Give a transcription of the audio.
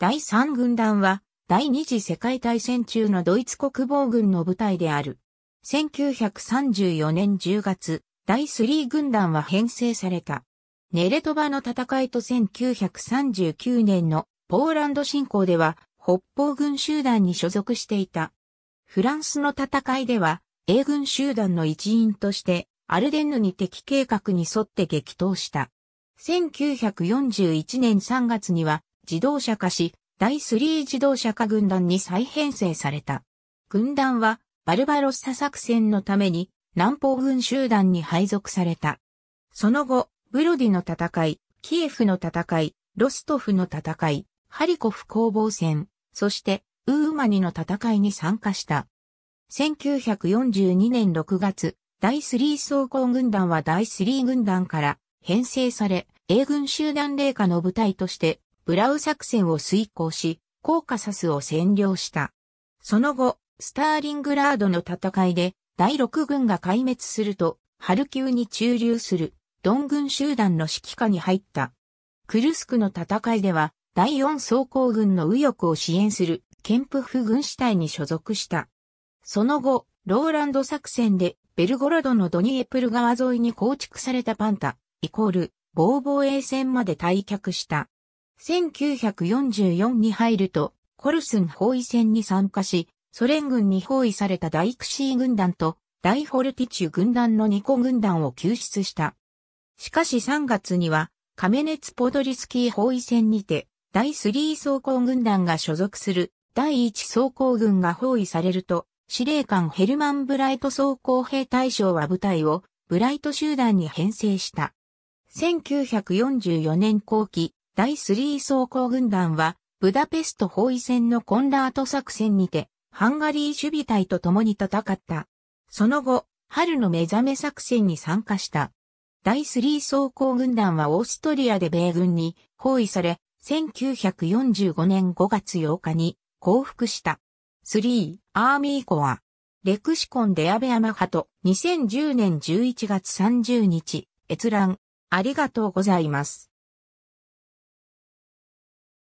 第3軍団は、第二次世界大戦中のドイツ国防軍の部隊である。1934年10月、第3軍団は編成された。ネレトバの戦いと1939年のポーランド侵攻では北方軍集団に所属していた。フランスの戦いでは英軍集団の一員としてアルデンヌに敵計画に沿って激闘した。1941年3月には自動車化し、第3自動車化軍団に再編成された。軍団は、バルバロッサ作戦のために、南方軍集団に配属された。その後、ブロディの戦い、キエフの戦い、ロストフの戦い、ハリコフ攻防戦、そして、ウーマニの戦いに参加した。1942年6月、第3装甲軍団は第3軍団から編成され、英軍集団霊下の部隊としてブラウ作戦を遂行し、コーカサスを占領した。その後、スターリングラードの戦いで、第6軍が壊滅すると、ハルキウに駐留する、ドン軍集団の指揮下に入った。クルスクの戦いでは、第4装甲軍の右翼を支援する、ケンプフ軍主隊に所属した。その後、ローランド作戦で、ベルゴロドのドニエプル川沿いに構築されたパンタ、イコール、防防衛戦まで退却した。1944に入ると、コルスン包囲戦に参加し、ソ連軍に包囲された大クシー軍団と大ホルティチュ軍団の2個軍団を救出した。しかし3月には、カメネツポドリスキー包囲戦にて、第3装甲軍団が所属する第1装甲軍が包囲されると、司令官ヘルマン・ブライト装甲兵大将は部隊をブライト集団に編成した。1944年後期、第3装甲軍団は、ブダペスト包囲戦のコンラート作戦にて、ハンガリー守備隊と共に戦った。その後、春の目覚め作戦に参加した。第3装甲軍団はオーストリアで米軍に包囲され、1945年5月8日に降伏した。3アーミーコア。レクシコンでアベアマハと2010年11月30日閲覧ありがとうございます。